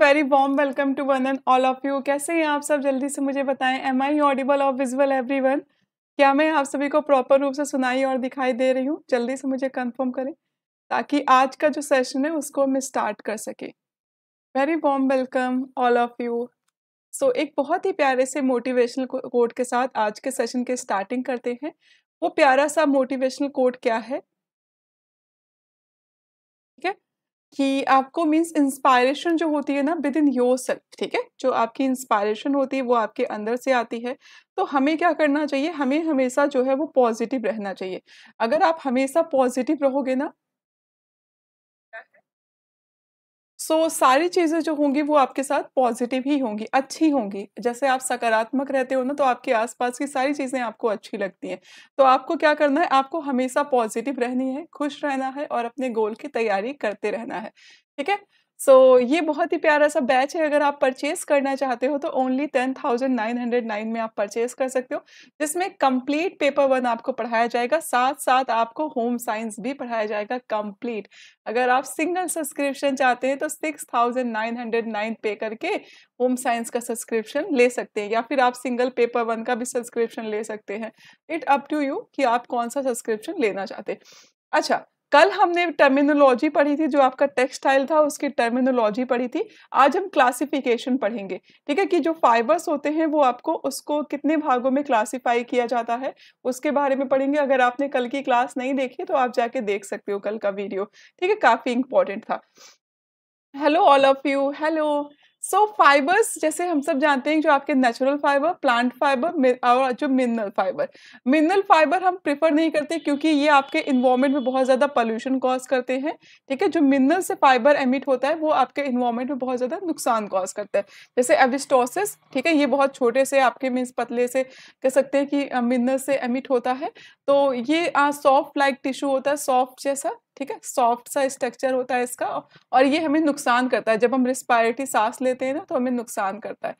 very warm welcome to one and all of you कैसे हैं आप सब जल्दी से मुझे बताएं एम आई ऑडिबल और विजुअल एवरी वन क्या मैं आप सभी को प्रॉपर रूप से सुनाई और दिखाई दे रही हूँ जल्दी से मुझे कंफर्म करें ताकि आज का जो सेशन है उसको हम स्टार्ट कर सकें very warm welcome all of you so एक बहुत ही प्यारे से मोटिवेशनल कोड के साथ आज के सेशन के स्टार्टिंग करते हैं वो प्यारा सा मोटिवेशनल कोड क्या है कि आपको मीन्स इंस्पायरेशन जो होती है ना विद इन योर सेल्फ ठीक है जो आपकी इंस्पायरेशन होती है वो आपके अंदर से आती है तो हमें क्या करना चाहिए हमें हमेशा जो है वो पॉजिटिव रहना चाहिए अगर आप हमेशा पॉजिटिव रहोगे ना सो so, सारी चीज़ें जो होंगी वो आपके साथ पॉजिटिव ही होंगी अच्छी होंगी जैसे आप सकारात्मक रहते हो ना तो आपके आसपास की सारी चीज़ें आपको अच्छी लगती हैं तो आपको क्या करना है आपको हमेशा पॉजिटिव रहनी है खुश रहना है और अपने गोल की तैयारी करते रहना है ठीक है सो so, ये बहुत ही प्यारा सा बैच है अगर आप परचेस करना चाहते हो तो only ten thousand nine hundred nine में आप परचेस कर सकते हो जिसमें कंप्लीट पेपर वन आपको पढ़ाया जाएगा साथ साथ आपको होम साइंस भी पढ़ाया जाएगा कंप्लीट अगर आप सिंगल सब्सक्रिप्शन चाहते हैं तो six thousand nine hundred nine pay करके होम साइंस का सब्सक्रिप्शन ले सकते हैं या फिर आप सिंगल पेपर वन का भी सब्सक्रिप्शन ले सकते हैं इट अप टू यू कि आप कौन सा सब्सक्रिप्शन लेना चाहते हैं अच्छा कल हमने टर्मिनोलॉजी पढ़ी थी जो आपका टेक्सटाइल था उसकी टर्मिनोलॉजी पढ़ी थी आज हम क्लासिफिकेशन पढ़ेंगे ठीक है कि जो फाइबर्स होते हैं वो आपको उसको कितने भागों में क्लासीफाई किया जाता है उसके बारे में पढ़ेंगे अगर आपने कल की क्लास नहीं देखी तो आप जाके देख सकते हो कल का वीडियो ठीक है काफ़ी इंपॉर्टेंट था hello all of you hello so so, fibres जैसे हम सब जानते हैं जो आपके नेचुरल फाइबर प्लांट फाइबर और जो मिनरल फाइबर मिनरल फाइबर हम प्रिफर नहीं करते क्योंकि ये आपके इन्वायरमेंट में बहुत ज़्यादा पोल्यूशन कॉज करते हैं ठीक है जो मिनरल से फाइबर एमिट होता है वो आपके इन्वायरमेंट में बहुत ज़्यादा नुकसान कॉज करता है जैसे एविस्टोसिस ठीक है ये बहुत छोटे से आपके मीन्स पतले से कह सकते हैं कि मिनरल से एमिट होता है तो ये सॉफ्ट लाइक टिश्यू होता है सॉफ्ट जैसा ठीक है सॉफ्ट सा स्ट्रक्चर होता है इसका और ये हमें नुकसान करता है जब हम रिस्पायरेटरी सांस लेते हैं ना तो हमें नुकसान करता है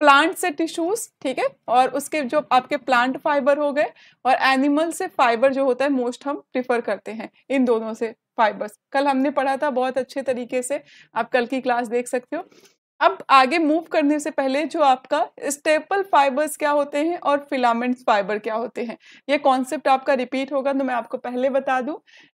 प्लांट से टिश्यूज ठीक है और उसके जो आपके प्लांट फाइबर हो गए और एनिमल से फाइबर जो होता है मोस्ट हम प्रिफर करते हैं इन दोनों से फाइबर्स कल हमने पढ़ा था बहुत अच्छे तरीके से आप कल की क्लास देख सकते हो अब आगे मूव करने से पहले जो आपका स्टेपल फाइबर्स क्या होते हैं और फिलामेंट्स फाइबर क्या होते हैं ये कॉन्सेप्ट आपका रिपीट होगा तो मैं आपको पहले बता दूं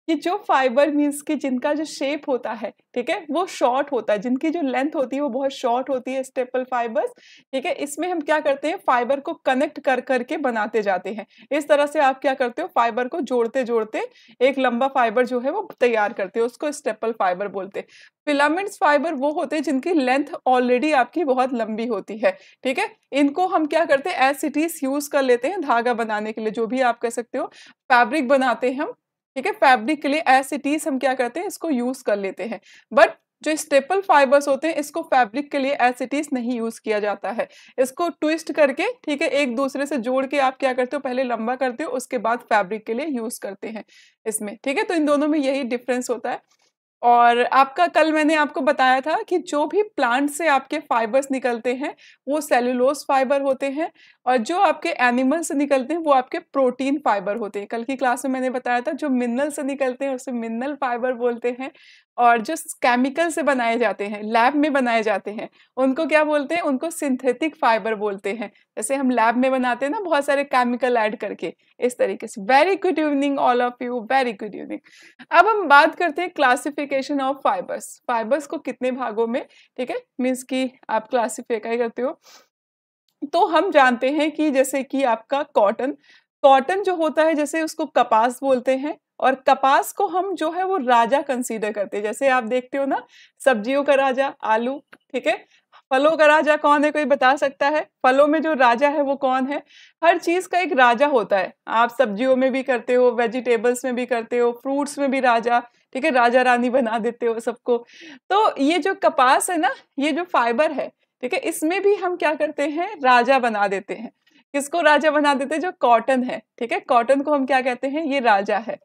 कि जो फाइबर मीन्स कि जिनका जो शेप होता है ठीक है वो शॉर्ट होता है जिनकी जो लेंथ होती है वो बहुत शॉर्ट होती है स्टेपल फाइबर्स ठीक है इसमें हम क्या करते हैं फाइबर को कनेक्ट कर करके बनाते जाते हैं इस तरह से आप क्या करते हो फाइबर को जोड़ते जोड़ते एक लंबा फाइबर जो है वो तैयार करते हो उसको स्टेपल फाइबर बोलते हैं फिलामेंट्स फाइबर वो होते हैं जिनकी लेंथ ऑलरेडी आपकी बहुत लंबी होती है ठीक है इनको हम क्या करते हैं एसिटीज यूज कर लेते हैं धागा बनाने के लिए जो भी आप कह सकते हो फैब्रिक बनाते हैं हम ठीक है फैब्रिक के लिए एस इट इज हम क्या करते हैं इसको यूज कर लेते हैं बट जो स्टेपल फाइबर्स होते हैं इसको फैब्रिक के लिए एस इट इज नहीं यूज किया जाता है इसको ट्विस्ट करके ठीक है एक दूसरे से जोड़ के आप क्या करते हो पहले लंबा करते हो उसके बाद फैब्रिक के लिए यूज करते हैं इसमें ठीक है तो इन दोनों में यही डिफरेंस होता है और आपका कल मैंने आपको बताया था कि जो भी प्लांट से आपके फाइबर्स निकलते हैं वो सेलुलोज फाइबर होते हैं और जो आपके एनिमल से निकलते हैं वो आपके प्रोटीन फाइबर होते हैं कल की क्लास में मैंने बताया था जो मिनरल से निकलते हैं उसे मिनरल फाइबर बोलते हैं और जो केमिकल से बनाए जाते हैं लैब में बनाए जाते हैं उनको क्या बोलते हैं उनको सिंथेटिक फाइबर बोलते हैं जैसे हम लैब में बनाते हैं ना बहुत सारे केमिकल ऐड करके इस तरीके से very good evening all of you very good evening अब हम बात करते हैं क्लासिफिकेशन ऑफ फाइबर्स फाइबर्स को कितने भागों में ठीक है मीन्स की आप क्लासीफाई करते हो तो हम जानते हैं कि जैसे कि आपका कॉटन कॉटन जो होता है जैसे उसको कपास बोलते हैं और कपास को हम जो है वो राजा कंसीडर करते हैं जैसे आप देखते हो ना सब्जियों का राजा आलू ठीक है फलों का राजा कौन है कोई बता सकता है फलों में जो राजा है वो कौन है हर चीज का एक राजा होता है आप सब्जियों में भी करते हो वेजिटेबल्स में भी करते हो फ्रूट्स में भी राजा ठीक है राजा रानी बना देते हो सबको तो ये जो कपास है ना ये जो फाइबर है ठीक है इसमें भी हम क्या करते हैं राजा बना देते हैं किसको राजा बना देते हैं जो कॉटन है ठीक है कॉटन को हम क्या कहते हैं ये राजा है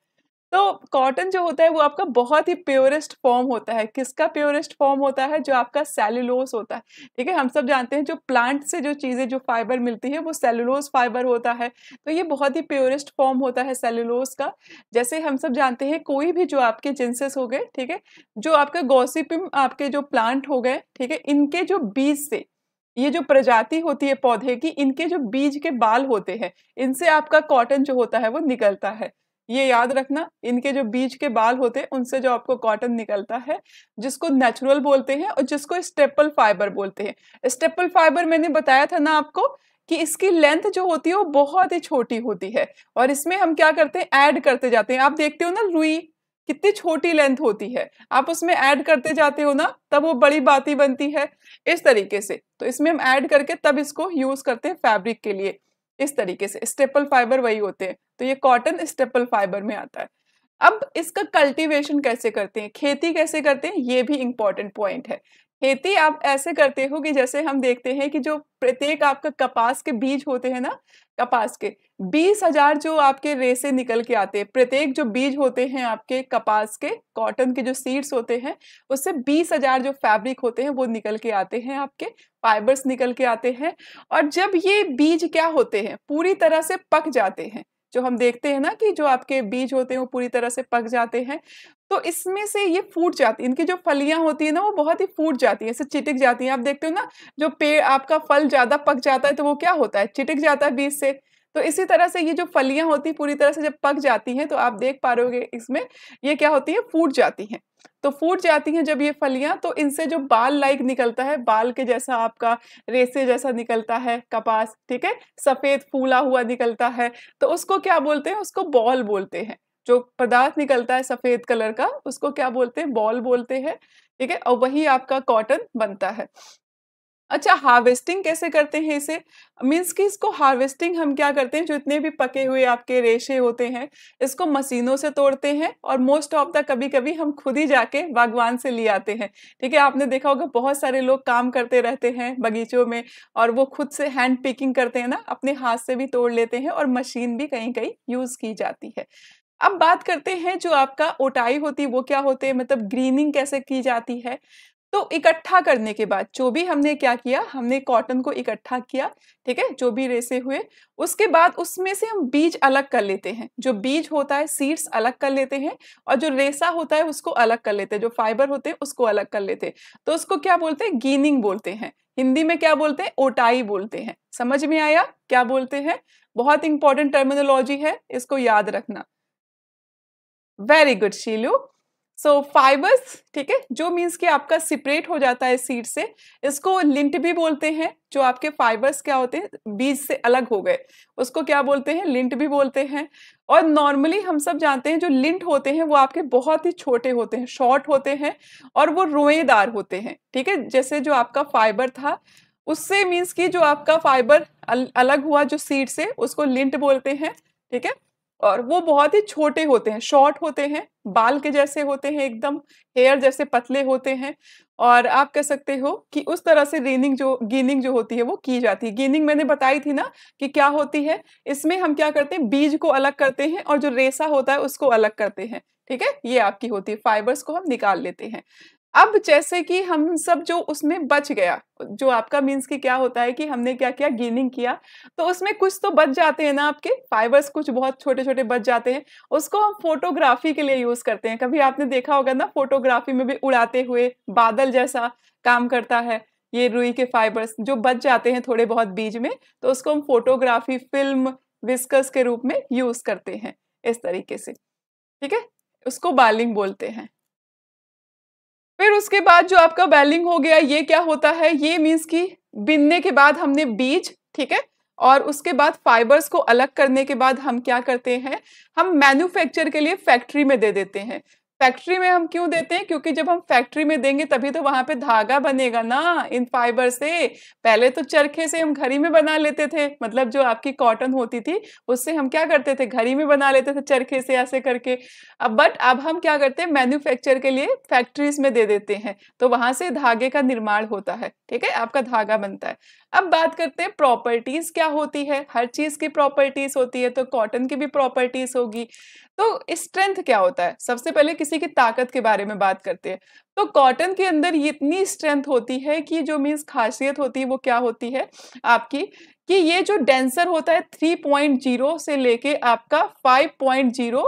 तो कॉटन जो होता है वो आपका बहुत ही प्योरेस्ट फॉर्म होता है किसका प्योरेस्ट फॉर्म होता है जो आपका सेलुलोस होता है ठीक है हम सब जानते हैं जो प्लांट से जो चीज़ें जो फाइबर मिलती है वो सेलुलोस फाइबर होता है तो ये बहुत ही प्योरेस्ट फॉर्म होता है सेलुलोस का जैसे हम सब जानते हैं कोई भी जो आपके जिन्सेस हो गए ठीक है जो आपका गोसिपिम आपके जो प्लांट हो गए ठीक है इनके जो बीज से ये जो प्रजाति होती है पौधे की इनके जो बीज के बाल होते हैं इनसे आपका कॉटन जो होता है वो निकलता है ये याद रखना इनके जो बीज के बाल होते हैं उनसे जो आपको कॉटन निकलता है जिसको नेचुरल बोलते हैं और जिसको स्टेपल फाइबर बोलते हैं स्टेपल फाइबर मैंने बताया था ना आपको कि इसकी लेंथ जो होती है वो बहुत ही छोटी होती है और इसमें हम क्या करते हैं ऐड करते जाते हैं आप देखते हो ना रुई कितनी छोटी लेंथ होती है आप उसमें ऐड करते जाते हो ना तब वो बड़ी बाती बनती है इस तरीके से तो इसमें हम ऐड करके तब इसको यूज करते हैं फैब्रिक के लिए इस तरीके से स्टेपल फाइबर वही होते हैं तो ये कॉटन स्टेपल फाइबर में आता है अब इसका कल्टीवेशन कैसे करते हैं खेती कैसे करते हैं ये भी इंपॉर्टेंट पॉइंट है खेती आप ऐसे करते हो कि जैसे हम देखते हैं कि जो प्रत्येक आपका कपास के बीज होते हैं ना कपास के बीस हजार जो आपके रेसे निकल के आते हैं प्रत्येक जो बीज होते हैं आपके कपास के कॉटन के जो सीड्स होते हैं उससे बीस हजार जो फैब्रिक होते हैं वो निकल के आते हैं आपके फाइबर्स निकल के आते हैं और जब ये बीज क्या होते हैं पूरी तरह से पक जाते हैं जो हम देखते हैं ना कि जो आपके बीज होते हैं वो पूरी तरह से पक जाते हैं तो इसमें से ये फूट जाती है इनकी जो फलियां होती है ना वो बहुत ही फूट जाती है ऐसे चिटक जाती है आप देखते हो ना जो पेड़ आपका फल ज़्यादा पक जाता है तो वो क्या होता है चिटक जाता है बीज से तो इसी तरह से ये जो फलियां होती हैं पूरी तरह से जब पक जाती हैं तो आप देख पा रहे हो इसमें ये क्या होती है फूट जाती हैं तो फूट जाती हैं जब ये फलियां तो इनसे जो बाल लाइक निकलता है बाल के जैसा आपका रेसे जैसा निकलता है कपास ठीक है सफ़ेद फूला हुआ निकलता है तो उसको क्या बोलते हैं उसको बॉल बोलते हैं जो पदार्थ निकलता है सफ़ेद कलर का उसको क्या बोलते हैं बॉल बोलते हैं ठीक है और वही आपका कॉटन बनता है अच्छा हार्वेस्टिंग कैसे करते हैं इसे मीन्स कि इसको हार्वेस्टिंग हम क्या करते हैं जो इतने भी पके हुए आपके रेशे होते हैं इसको मशीनों से तोड़ते हैं और मोस्ट ऑफ द कभी कभी हम खुद ही जाके बागवान से ले आते हैं ठीक है आपने देखा होगा बहुत सारे लोग काम करते रहते हैं बगीचों में और वो खुद से हैंड पिकिंग करते हैं ना अपने हाथ से भी तोड़ लेते हैं और मशीन भी कहीं कहीं यूज़ की जाती है अब बात करते हैं जो आपका ओटाई होती है वो क्या होते हैं मतलब ग्रीनिंग कैसे की जाती है तो इकट्ठा करने के बाद जो भी हमने क्या किया हमने कॉटन को इकट्ठा किया ठीक है जो भी रेसे हुए उसके बाद उसमें से हम बीज अलग कर लेते हैं जो बीज होता है सीड्स अलग कर लेते हैं और जो रेसा होता है उसको अलग कर लेते हैं जो फाइबर होते हैं उसको अलग कर लेते हैं तो उसको क्या बोलते हैं गीनिंग बोलते हैं हिंदी में क्या बोलते हैं ओटाई बोलते हैं समझ में आया क्या बोलते हैं बहुत इंपॉर्टेंट टर्मिनोलॉजी है इसको याद रखना very good Shilu so fibres ठीक है जो मीन्स कि आपका सिपरेट हो जाता है सीड से इसको लिंट भी बोलते हैं जो आपके फाइबर्स क्या होते हैं बीज से अलग हो गए उसको क्या बोलते हैं लिंट भी बोलते हैं और नॉर्मली हम सब जानते हैं जो लिंट होते हैं वो आपके बहुत ही छोटे होते हैं शॉर्ट होते हैं और वो रोएदार होते हैं ठीक है जैसे जो आपका फाइबर था उससे मीन्स कि जो आपका फाइबर अलग हुआ जो सीड से उसको लिंट बोलते हैं ठीक है और वो बहुत ही छोटे होते हैं शॉर्ट होते हैं बाल के जैसे होते हैं एकदम हेयर जैसे पतले होते हैं और आप कह सकते हो कि उस तरह से रीनिंग जो गेनिंग जो होती है वो की जाती है गेनिंग मैंने बताई थी ना कि क्या होती है इसमें हम क्या करते हैं बीज को अलग करते हैं और जो रेसा होता है उसको अलग करते हैं ठीक है ये आपकी होती है फाइबर्स को हम निकाल लेते हैं अब जैसे कि हम सब जो उसमें बच गया जो आपका मीन्स कि क्या होता है कि हमने क्या किया गेनिंग किया तो उसमें कुछ तो बच जाते हैं ना आपके फाइबर्स कुछ बहुत छोटे छोटे बच जाते हैं उसको हम फोटोग्राफी के लिए यूज़ करते हैं कभी आपने देखा होगा ना फोटोग्राफी में भी उड़ाते हुए बादल जैसा काम करता है ये रुई के फाइबर्स जो बच जाते हैं थोड़े बहुत बीज में तो उसको हम फोटोग्राफी फिल्म विस्कस के रूप में यूज़ करते हैं इस तरीके से ठीक है उसको बालिंग बोलते हैं फिर उसके बाद जो आपका बैलिंग हो गया ये क्या होता है ये मीन्स कि बिनने के बाद हमने बीज ठीक है और उसके बाद फाइबर्स को अलग करने के बाद हम क्या करते हैं हम मैन्युफैक्चर के लिए फैक्ट्री में दे देते हैं फैक्ट्री में हम क्यों देते हैं क्योंकि जब हम फैक्ट्री में देंगे तभी तो वहां पे धागा बनेगा ना इन फाइबर से पहले तो चरखे से हम घड़ी में बना लेते थे मतलब जो आपकी कॉटन होती थी उससे हम क्या करते थे घड़ी में बना लेते थे चरखे से ऐसे करके अब बट अब हम क्या करते हैं मैन्युफैक्चर के लिए फैक्ट्रीज में दे देते हैं तो वहां से धागे का निर्माण होता है ठीक है आपका धागा बनता है अब बात करते हैं प्रॉपर्टीज क्या होती है हर चीज की प्रॉपर्टीज होती है तो कॉटन की भी प्रॉपर्टीज होगी तो स्ट्रेंथ क्या होता है सबसे पहले किसी की ताकत के बारे में बात करते हैं तो कॉटन के अंदर ये इतनी स्ट्रेंथ होती है कि जो मीन्स खासियत होती है वो क्या होती है आपकी कि ये जो डेंसर होता है 3.0 से लेके आपका 5.0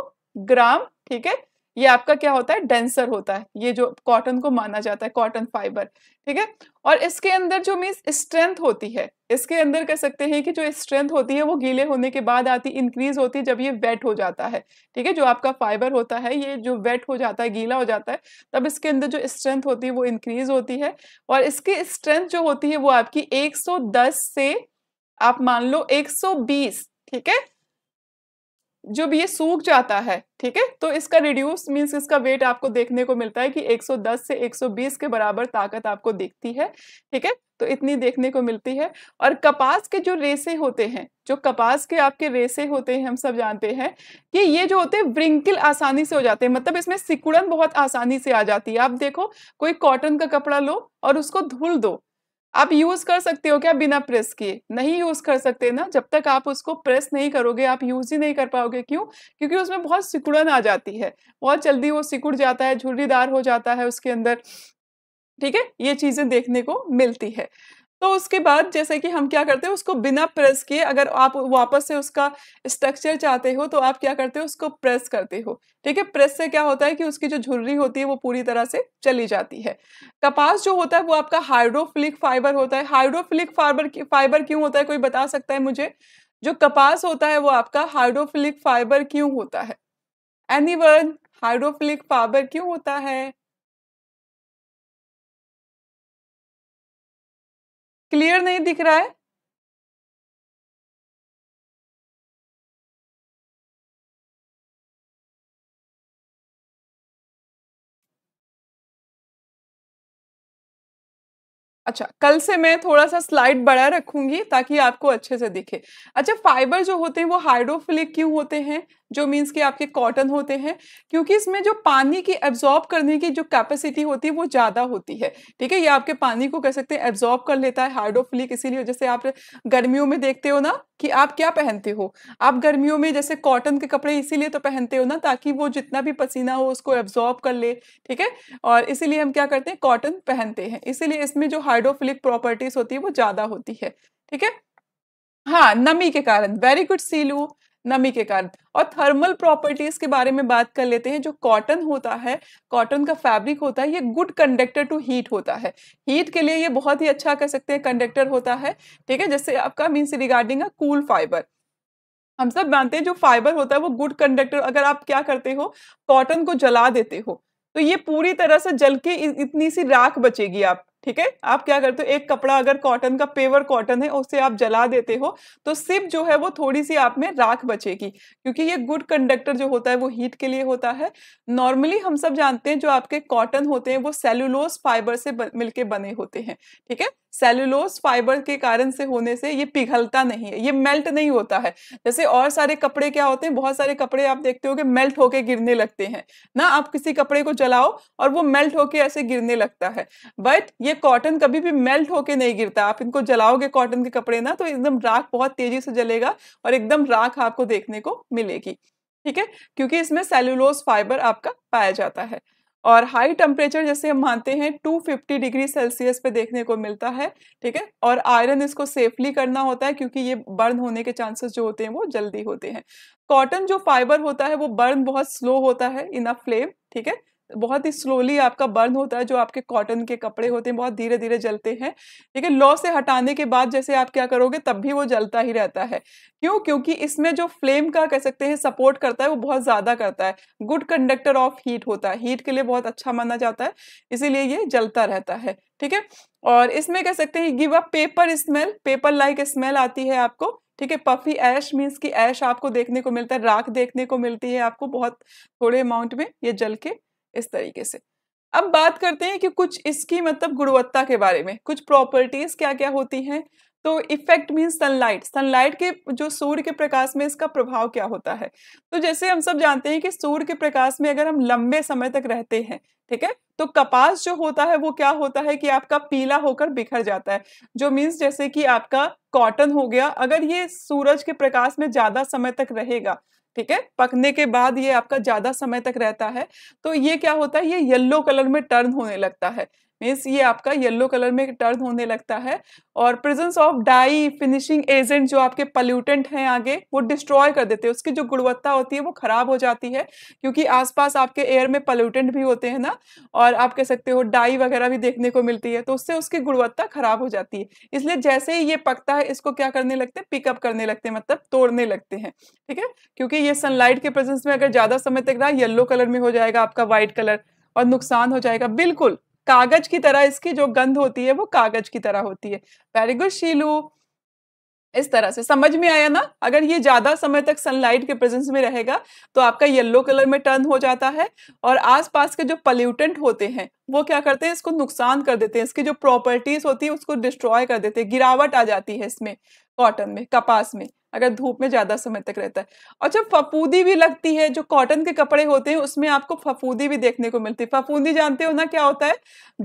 ग्राम ठीक है ये आपका क्या होता है डेंसर होता है ये जो कॉटन को माना जाता है कॉटन फाइबर ठीक है और इसके अंदर जो मीन्स स्ट्रेंथ होती है इसके अंदर कह सकते हैं कि जो स्ट्रेंथ होती है वो गीले होने के बाद आती इंक्रीज होती है जब ये वेट हो जाता है ठीक है जो आपका फाइबर होता है ये जो वेट हो जाता है गीला हो जाता है तब इसके अंदर जो स्ट्रेंथ होती है वो इंक्रीज होती है और इसकी स्ट्रेंथ जो होती है वो आपकी एक से आप मान लो एक ठीक है जो भी ये सूख जाता है ठीक है तो इसका रिड्यूस मीन्स इसका वेट आपको देखने को मिलता है कि 110 से 120 के बराबर ताकत आपको दिखती है ठीक है तो इतनी देखने को मिलती है और कपास के जो रेसे होते हैं जो कपास के आपके रेसे होते हैं हम सब जानते हैं कि ये जो होते हैं व्रिंकल आसानी से हो जाते हैं मतलब इसमें सिकुड़न बहुत आसानी से आ जाती है आप देखो कोई कॉटन का कपड़ा लो और उसको धुल दो आप यूज कर सकते हो क्या बिना प्रेस किए नहीं यूज कर सकते ना जब तक आप उसको प्रेस नहीं करोगे आप यूज ही नहीं कर पाओगे क्यों क्योंकि उसमें बहुत सिकुड़न आ जाती है बहुत जल्दी वो सिकुड़ जाता है झुर्रीदार हो जाता है उसके अंदर ठीक है ये चीजें देखने को मिलती है तो उसके बाद जैसे कि हम क्या करते हैं उसको बिना प्रेस किए अगर आप वापस से उसका स्ट्रक्चर चाहते हो तो आप क्या करते हो उसको प्रेस करते हो ठीक है प्रेस से क्या होता है कि उसकी जो झुर्री होती है वो पूरी तरह से चली जाती है कपास जो होता है वो आपका हाइड्रोफिलिक फाइबर होता है हाइड्रोफिलिक फाइबर फाइबर क्यों होता है कोई बता सकता है मुझे जो कपास होता है वो आपका हाइड्रोफिलिक फाइबर क्यों होता है एनी हाइड्रोफिलिक फाइबर क्यों होता है क्लियर नहीं दिख रहा है अच्छा कल से मैं थोड़ा सा स्लाइड बड़ा रखूंगी ताकि आपको अच्छे से दिखे अच्छा फाइबर जो होते हैं वो हाइड्रोफिलिक क्यों होते हैं जो मीन्स कि आपके कॉटन होते हैं क्योंकि इसमें जो पानी की एब्जॉर्ब करने की जो कैपेसिटी होती है वो ज़्यादा होती है ठीक है ये आपके पानी को कह सकते हैं एब्जॉर्ब कर लेता है हाइड्रोफिलिक इसीलिए जैसे आप गर्मियों में देखते हो ना कि आप क्या पहनते हो आप गर्मियों में जैसे कॉटन के कपड़े इसीलिए तो पहनते हो ना ताकि वो जितना भी पसीना हो उसको एब्जॉर्ब कर ले ठीक है और इसीलिए हम क्या करते हैं कॉटन पहनते हैं इसीलिए इसमें जो हाइड्रोफिलिक प्रॉपर्टीज होती है वो ज़्यादा होती है ठीक है हाँ नमी के कारण वेरी गुड सीलू नमी के कारण और थर्मल प्रॉपर्टीज के बारे में बात कर लेते हैं जो कॉटन होता है कॉटन का फैब्रिक होता है ये गुड कंडक्टर टू हीट होता है हीट के लिए ये बहुत ही अच्छा कह सकते हैं कंडक्टर होता है ठीक है जैसे आपका means regarding a cool fibre हम सब मानते हैं जो फाइबर होता है वो गुड कंडक्टर अगर आप क्या करते हो कॉटन को जला देते हो तो ये पूरी तरह से जल के इतनी सी राख बचेगी आप ठीक है आप क्या करते हो एक कपड़ा अगर कॉटन का पेवर कॉटन है उसे आप जला देते हो तो सिप जो है वो थोड़ी सी आप में राख बचेगी क्योंकि ये गुड कंडक्टर जो होता है वो हीट के लिए होता है नॉर्मली हम सब जानते हैं जो आपके कॉटन होते हैं वो सेलुलोज फाइबर से मिलके बने होते हैं ठीक है सेलुलोज फाइबर के कारण से होने से ये पिघलता नहीं है ये मेल्ट नहीं होता है जैसे और सारे कपड़े क्या होते हैं बहुत सारे कपड़े आप देखते हो कि मेल्ट होके गिरने लगते हैं ना आप किसी कपड़े को जलाओ और वो मेल्ट होके ऐसे गिरने लगता है बट ये कॉटन कभी भी मेल्ट होके नहीं गिरता आप इनको जलाओगे कॉटन के कपड़े ना तो एकदम राख बहुत तेजी से जलेगा और एकदम राख आपको देखने को मिलेगी ठीक है क्योंकि इसमें सेल्यूलोस फाइबर आपका पाया जाता है और हाई टेम्परेचर जैसे हम मानते हैं 250 डिग्री सेल्सियस पे देखने को मिलता है ठीक है और आयरन इसको सेफली करना होता है क्योंकि ये बर्न होने के चांसेस जो होते हैं वो जल्दी होते हैं कॉटन जो फाइबर होता है वो बर्न बहुत स्लो होता है इन अ फ्लेम ठीक है बहुत ही स्लोली आपका बर्न होता है जो आपके कॉटन के कपड़े होते हैं बहुत धीरे धीरे जलते हैं लेकिन लो से हटाने के बाद जैसे आप क्या करोगे तब भी वो जलता ही रहता है क्यों क्योंकि इसमें जो फ्लेम का कह सकते हैं सपोर्ट करता है वो बहुत ज़्यादा करता है गुड कंडक्टर ऑफ हीट होता है हीट के लिए बहुत अच्छा माना जाता है इसीलिए ये जलता रहता है ठीक है और इसमें कह सकते हैं give a paper smell paper like smell आती है आपको ठीक है पफी ऐश मीन्स की ऐश आपको देखने को मिलता है राख देखने को मिलती है आपको बहुत थोड़े अमाउंट में ये जल के इस तरीके से अब बात करते हैं कि कुछ इसकी मतलब गुणवत्ता के बारे में कुछ प्रॉपर्टीज क्या क्या होती हैं तो इफेक्ट मीन सनलाइट सनलाइट के जो सूर्य के प्रकाश में इसका प्रभाव क्या होता है तो जैसे हम सब जानते हैं कि सूर्य के प्रकाश में अगर हम लंबे समय तक रहते हैं ठीक है तो कपास जो होता है वो क्या होता है कि आपका पीला होकर बिखर जाता है जो मीन्स जैसे कि आपका कॉटन हो गया अगर ये सूरज के प्रकाश में ज्यादा समय तक रहेगा ठीक है पकने के बाद ये आपका ज़्यादा समय तक रहता है तो ये क्या होता है ये येल्लो कलर में टर्न होने लगता है मीन्स ये आपका येलो कलर में टर्न होने लगता है और presence of dye finishing agent जो आपके पल्यूटेंट हैं आगे वो डिस्ट्रॉय कर देते हैं उसकी जो गुणवत्ता होती है वो ख़राब हो जाती है क्योंकि आसपास आपके एयर में पल्यूटेंट भी होते हैं ना और आप कह सकते हो डाई वगैरह भी देखने को मिलती है तो उससे उसकी गुणवत्ता ख़राब हो जाती है इसलिए जैसे ही ये पकता है इसको क्या करने लगते हैं पिकअप करने लगते हैं मतलब तोड़ने लगते हैं ठीक है क्योंकि ये सनलाइट के प्रेजेंस में अगर ज़्यादा समय तक रहा येल्लो कलर में हो जाएगा आपका व्हाइट कलर और नुकसान हो जाएगा बिल्कुल कागज की तरह इसकी जो गंध होती है वो कागज की तरह होती है वेरी गुड शीलू इस तरह से समझ में आया ना अगर ये ज्यादा समय तक सनलाइट के प्रेजेंस में रहेगा तो आपका येलो कलर में टर्न हो जाता है और आसपास के जो पल्यूटेंट होते हैं वो क्या करते हैं इसको नुकसान कर देते हैं इसकी जो प्रॉपर्टीज होती है उसको डिस्ट्रॉय कर देते हैं गिरावट आ जाती है इसमें कॉटन में कपास में अगर धूप में ज़्यादा समय तक रहता है और जब फफूदी भी लगती है जो कॉटन के कपड़े होते हैं उसमें आपको फफूदी भी देखने को मिलती है फफूंदी जानते हो ना क्या होता है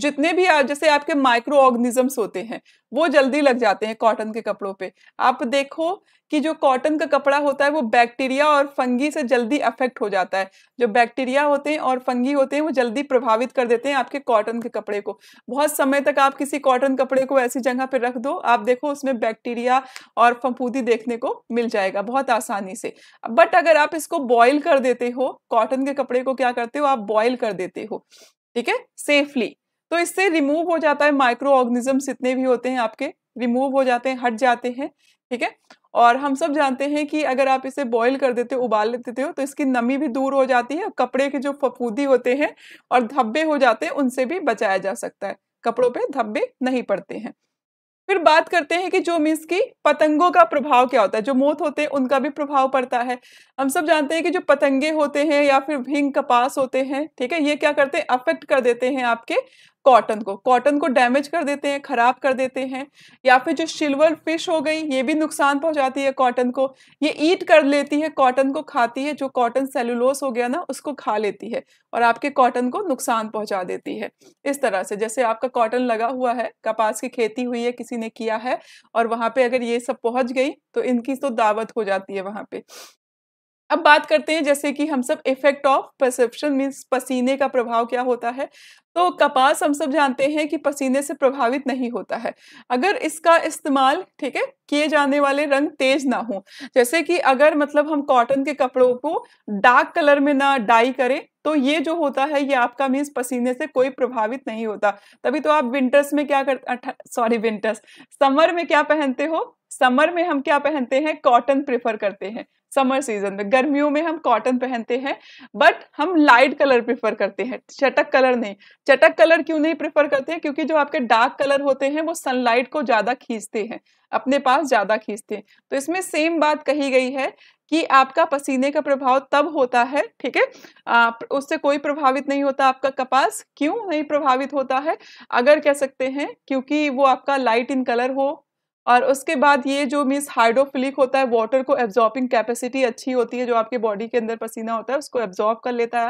जितने भी जैसे आपके माइक्रो ऑर्गेनिजम्स होते हैं वो जल्दी लग जाते हैं कॉटन के कपड़ों पे आप देखो कि जो कॉटन का कपड़ा होता है वो बैक्टीरिया और फंगी से जल्दी अफेक्ट हो जाता है जो बैक्टीरिया होते हैं और फंगी होते हैं वो जल्दी प्रभावित कर देते हैं आपके कॉटन के कपड़े को बहुत समय तक आप किसी कॉटन कपड़े को ऐसी जगह पर रख दो आप देखो उसमें बैक्टीरिया और फंफूदी देखने को मिल जाएगा बहुत आसानी से बट अगर आप इसको बॉयल कर देते हो कॉटन के कपड़े को क्या करते हो आप बॉयल कर देते हो ठीक है सेफली तो इससे रिमूव हो जाता है माइक्रो ऑर्गेनिजम्स जितने भी होते हैं आपके रिमूव हो जाते हैं हट जाते हैं ठीक है और हम सब जानते हैं कि अगर आप इसे बॉईल कर देते हो उबाल लेते हो तो इसकी नमी भी दूर हो जाती है कपड़े के जो फफूदी होते हैं और धब्बे हो जाते हैं उनसे भी बचाया जा सकता है कपड़ों पे धब्बे नहीं पड़ते हैं फिर बात करते हैं कि जो मीन्स की पतंगों का प्रभाव क्या होता है जो मौत होते हैं उनका भी प्रभाव पड़ता है हम सब जानते हैं कि जो पतंगे होते हैं या फिर भींग कपास होते हैं ठीक है ये क्या करते हैं अफेक्ट कर देते हैं आपके कॉटन को कॉटन को डैमेज कर देते हैं खराब कर देते हैं या फिर जो सिल्वर फिश हो गई ये भी नुकसान पहुंचाती है कॉटन को ये ईट कर लेती है कॉटन को खाती है जो कॉटन सेलुलोस हो गया ना उसको खा लेती है और आपके कॉटन को नुकसान पहुंचा देती है इस तरह से जैसे आपका कॉटन लगा हुआ है कपास की खेती हुई है किसी ने किया है और वहाँ पे अगर ये सब पहुँच गई तो इनकी तो दावत हो जाती है वहाँ पे अब बात करते हैं जैसे कि हम सब इफेक्ट ऑफ परसेप्शन मीन्स पसीने का प्रभाव क्या होता है तो कपास हम सब जानते हैं कि पसीने से प्रभावित नहीं होता है अगर इसका इस्तेमाल ठीक है किए जाने वाले रंग तेज ना हो जैसे कि अगर मतलब हम कॉटन के कपड़ों को डार्क कलर में ना डाई करें तो ये जो होता है ये आपका मीन्स पसीने से कोई प्रभावित नहीं होता तभी तो आप विंटर्स में क्या कर सॉरी विंटर्स समर में क्या पहनते हो समर में हम क्या पहनते हैं कॉटन प्रेफर करते हैं समर सीजन में गर्मियों में हम कॉटन पहनते हैं बट हम लाइट कलर प्रिफर करते हैं चटक कलर नहीं चटक कलर क्यों नहीं प्रेफर करते हैं क्योंकि जो आपके डार्क कलर होते हैं वो सनलाइट को ज़्यादा खींचते हैं अपने पास ज़्यादा खींचते हैं तो इसमें सेम बात कही गई है कि आपका पसीने का प्रभाव तब होता है ठीक है उससे कोई प्रभावित नहीं होता आपका कपास क्यों नहीं प्रभावित होता है अगर कह सकते हैं क्योंकि वो आपका लाइट इन कलर हो और उसके बाद ये जो मीन्स हाइड्रोफिलिक होता है वाटर को एब्जॉर्बिंग कैपेसिटी अच्छी होती है जो आपके बॉडी के अंदर पसीना होता है उसको एब्जॉर्ब कर लेता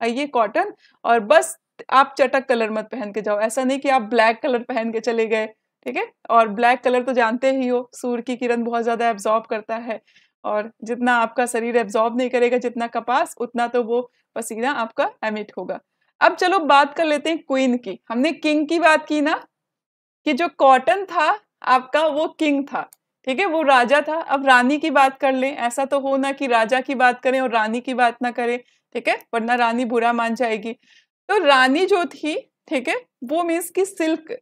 है ये कॉटन और बस आप चटक कलर मत पहन के जाओ ऐसा नहीं कि आप ब्लैक कलर पहन के चले गए ठीक है और ब्लैक कलर तो जानते ही हो सूर्य की किरण बहुत ज़्यादा एब्जॉर्ब करता है और जितना आपका शरीर एब्जॉर्ब नहीं करेगा जितना कपास उतना तो वो पसीना आपका एमिट होगा अब चलो बात कर लेते हैं क्वीन की हमने किंग की बात की ना कि जो कॉटन था आपका वो किंग था ठीक है वो राजा था अब रानी की बात कर ले ऐसा तो हो ना कि राजा की बात करें और रानी की बात ना करें ठीक है वरना रानी बुरा मान जाएगी तो रानी जो थी ठीक है वो मीन्स की सिल्क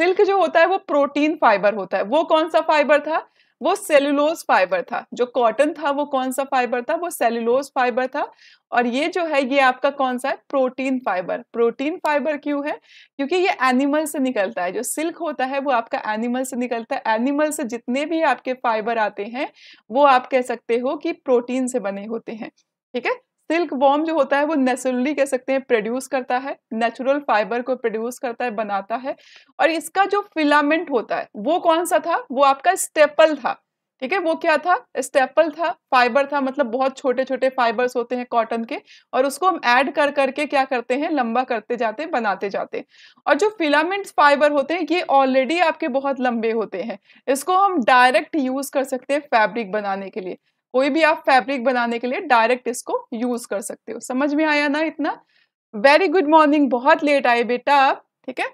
सिल्क जो होता है वो प्रोटीन फाइबर होता है वो कौन सा फाइबर था वो सेलुलोज फाइबर था जो कॉटन था वो कौन सा फाइबर था वो सेलुलोज फाइबर था और ये जो है ये आपका कौन सा है प्रोटीन फाइबर प्रोटीन फाइबर क्यों है क्योंकि ये एनिमल से निकलता है जो सिल्क होता है वो आपका एनिमल से निकलता है एनिमल से जितने भी आपके फाइबर आते हैं वो आप कह सकते हो कि प्रोटीन से बने होते हैं ठीक है सिल्क वॉर्म जो होता है वो नेचुरली कह सकते हैं प्रोड्यूस करता है नेचुरल फाइबर को प्रोड्यूस करता है बनाता है और इसका जो फिलामेंट होता है वो कौन सा था वो आपका स्टेपल था ठीक है वो क्या था स्टेपल था फाइबर था मतलब बहुत छोटे छोटे फाइबर्स होते हैं कॉटन के और उसको हम ऐड कर करके क्या करते हैं लंबा करते जाते बनाते जाते और जो फिलामेंट्स फाइबर होते हैं ये ऑलरेडी आपके बहुत लंबे होते हैं इसको हम डायरेक्ट यूज कर सकते हैं फैब्रिक बनाने के लिए कोई भी आप फैब्रिक बनाने के लिए डायरेक्ट इसको यूज कर सकते हो समझ में आया ना इतना वेरी गुड मॉर्निंग बहुत लेट आए बेटा आप ठीक है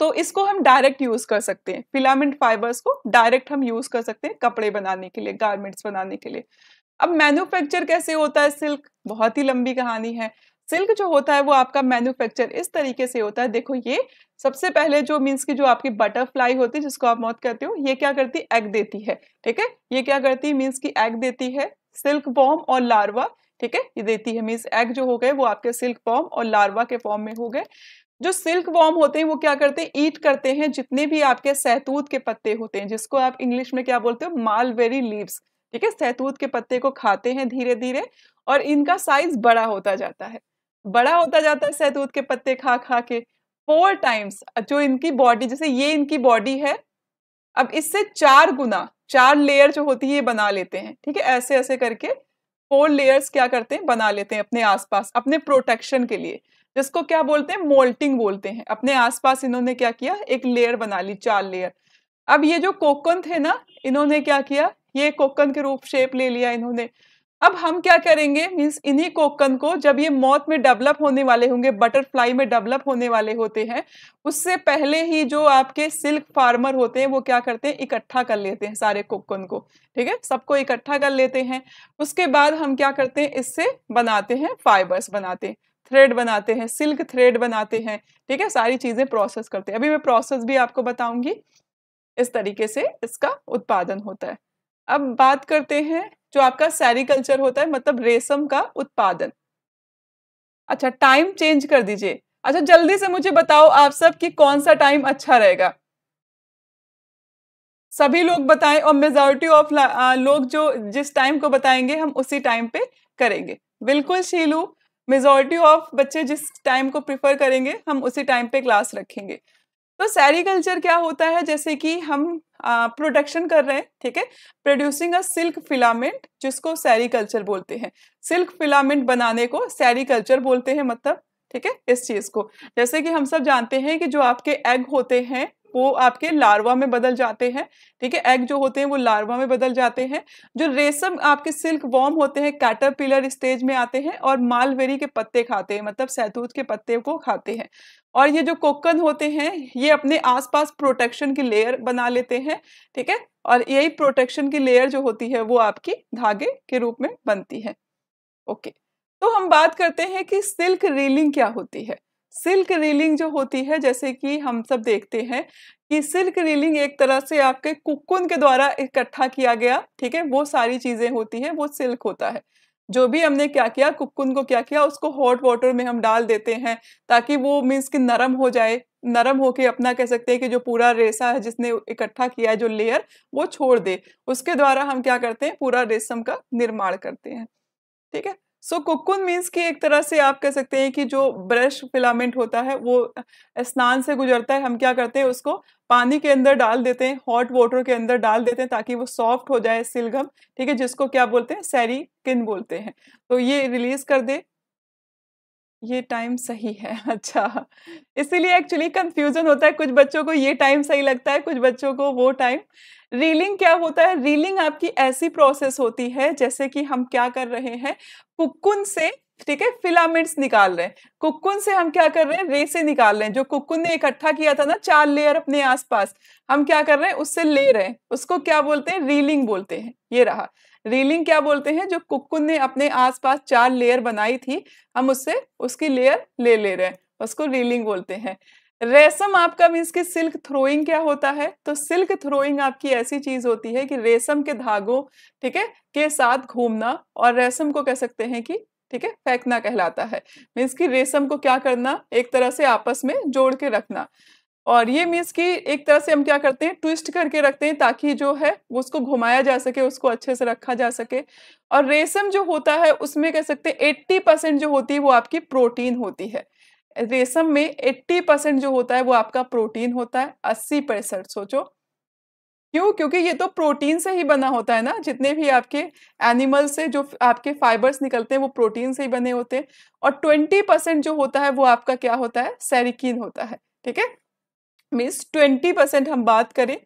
तो इसको हम डायरेक्ट यूज कर सकते हैं फिलामेंट फाइबर्स को डायरेक्ट हम यूज कर सकते हैं कपड़े बनाने के लिए गारमेंट्स बनाने के लिए अब मैन्युफैक्चर कैसे होता है सिल्क बहुत ही लंबी कहानी है सिल्क जो होता है वो आपका मैन्युफैक्चर इस तरीके से होता है देखो ये सबसे पहले जो मीन्स की जो आपकी बटरफ्लाई होती है जिसको आप मौत कहते हो ये क्या करती है एग देती है ठीक है ये क्या करती है मीन्स की एग देती है सिल्क बॉम और लार्वा ठीक है ये देती है मीन्स एग जो हो गए वो आपके सिल्क बॉम और लार्वा के फॉर्म में हो गए जो सिल्क वॉर्म होते हैं वो क्या करते हैं ईट करते हैं जितने भी आपके सहतूत के पत्ते होते हैं जिसको आप इंग्लिश में क्या बोलते हो मालवेरी लीव्स ठीक है सहतूत के पत्ते को खाते हैं धीरे धीरे और इनका साइज बड़ा होता जाता है बड़ा होता जाता है सहतूत के पत्ते खा खा के फोर टाइम्स जो इनकी बॉडी जैसे ये इनकी बॉडी है अब इससे चार गुना चार लेयर जो होती है ये बना लेते हैं ठीक है ऐसे ऐसे करके फोर लेयर्स क्या करते हैं बना लेते हैं अपने आसपास अपने प्रोटेक्शन के लिए जिसको क्या बोलते हैं मोल्टिंग बोलते हैं अपने आसपास इन्होंने क्या किया एक लेयर बना ली चार लेयर अब ये जो कोकन थे ना इन्होंने क्या किया ये कोकन के रूप शेप ले लिया इन्होंने अब हम क्या करेंगे मीन्स इन्हीं कोकन को जब ये मौत में डेवलप होने वाले होंगे बटरफ्लाई में डेवलप होने वाले होते हैं उससे पहले ही जो आपके सिल्क फार्मर होते हैं वो क्या करते हैं इकट्ठा कर लेते हैं सारे कोकन को ठीक है सबको इकट्ठा कर लेते हैं उसके बाद हम क्या करते हैं इससे बनाते हैं फाइबर्स बनाते हैं थ्रेड बनाते हैं सिल्क थ्रेड बनाते हैं ठीक है सारी चीज़ें प्रोसेस करते हैं अभी मैं प्रोसेस भी आपको बताऊंगी इस तरीके से इसका उत्पादन होता है अब बात करते हैं जो आपका सैरिकल्चर होता है मतलब रेशम का उत्पादन अच्छा टाइम चेंज कर दीजिए अच्छा जल्दी से मुझे बताओ आप सब कि कौन सा टाइम अच्छा रहेगा सभी लोग बताएं और मेजोरिटी ऑफ लोग जो जिस टाइम को बताएंगे हम उसी टाइम पे करेंगे बिल्कुल शीलू मेजोरिटी ऑफ बच्चे जिस टाइम को प्रिफर करेंगे हम उसी टाइम पे क्लास रखेंगे तो सैरिकल्चर क्या होता है जैसे कि हम प्रोडक्शन कर रहे हैं ठीक है प्रोड्यूसिंग अ सिल्क फिलामेंट जिसको सेरिकल्चर बोलते हैं सिल्क फिलामेंट बनाने को सैरिकल्चर बोलते हैं मतलब ठीक है इस चीज को जैसे कि हम सब जानते हैं कि जो आपके एग होते हैं वो आपके लार्वा में बदल जाते हैं ठीक है एग जो होते हैं वो लार्वा में बदल जाते हैं जो रेशम आपके सिल्क वॉर्म होते हैं कैटरपिलर स्टेज में आते हैं और मालवेरी के पत्ते खाते हैं मतलब सैतूत के पत्ते को खाते हैं और ये जो कोकन होते हैं ये अपने आसपास प्रोटेक्शन की लेयर बना लेते हैं ठीक है और यही प्रोटेक्शन की लेयर जो होती है वो आपकी धागे के रूप में बनती है ओके तो हम बात करते हैं कि सिल्क रीलिंग क्या होती है सिल्क रीलिंग जो होती है जैसे कि हम सब देखते हैं कि सिल्क रीलिंग एक तरह से आपके कुकुन के द्वारा इकट्ठा किया गया ठीक है वो सारी चीज़ें होती हैं वो सिल्क होता है जो भी हमने क्या किया कुकुन को क्या किया उसको हॉट वाटर में हम डाल देते हैं ताकि वो मीन्स कि नरम हो जाए नरम होके अपना कह सकते हैं कि जो पूरा रेसा है जिसने इकट्ठा किया है जो लेयर वो छोड़ दे उसके द्वारा हम क्या करते हैं पूरा रेशम का निर्माण करते हैं ठीक है सो कुकुन मीन्स कि एक तरह से आप कह सकते हैं कि जो ब्रश फिलामेंट होता है वो स्नान से गुजरता है हम क्या करते हैं उसको पानी के अंदर डाल देते हैं हॉट वाटर के अंदर डाल देते हैं ताकि वो सॉफ्ट हो जाए सिलगम ठीक है जिसको क्या बोलते हैं किन बोलते हैं तो ये रिलीज कर दे ये टाइम सही है अच्छा इसीलिए एक्चुअली कंफ्यूजन होता है कुछ बच्चों को ये टाइम सही लगता है कुछ बच्चों को वो टाइम रीलिंग क्या होता है रीलिंग आपकी ऐसी प्रोसेस होती है जैसे कि हम क्या कर रहे हैं कुकुन से ठीक है फिलामेंट्स निकाल रहे हैं कुकुन से हम क्या कर रहे हैं रेसे निकाल रहे हैं जो कुकुन ने इकट्ठा किया था ना चार लेयर अपने आसपास हम क्या कर रहे हैं उससे ले रहे हैं उसको क्या बोलते हैं रीलिंग बोलते हैं ये रहा रीलिंग क्या बोलते हैं जो कुकुन ने अपने आसपास चार लेयर बनाई थी हम उससे उसकी लेयर ले ले रहे हैं उसको रीलिंग बोलते हैं रेशम आपका मीन्स की सिल्क थ्रोइंग क्या होता है तो सिल्क थ्रोइंग आपकी ऐसी चीज होती है कि रेशम के धागों ठीक है के साथ घूमना और रेशम को कह सकते हैं कि ठीक है फेंकना कहलाता है मीन्स की रेशम को क्या करना एक तरह से आपस में जोड़ के रखना और ये मीन्स कि एक तरह से हम क्या करते हैं ट्विस्ट करके रखते हैं ताकि जो है उसको घुमाया जा सके उसको अच्छे से रखा जा सके और रेशम जो होता है उसमें कह सकते हैं एट्टी परसेंट जो होती है वो आपकी प्रोटीन होती है रेशम में 80 परसेंट जो होता है वो आपका प्रोटीन होता है 80 परसेंट सोचो क्यों क्योंकि ये तो प्रोटीन से ही बना होता है ना जितने भी आपके एनिमल से जो आपके फाइबर्स निकलते हैं वो प्रोटीन से ही बने होते हैं और ट्वेंटी परसेंट जो होता है वो आपका क्या होता है सेरिकीन होता है ठीक है मीन्स ट्वेंटी परसेंट हम बात करें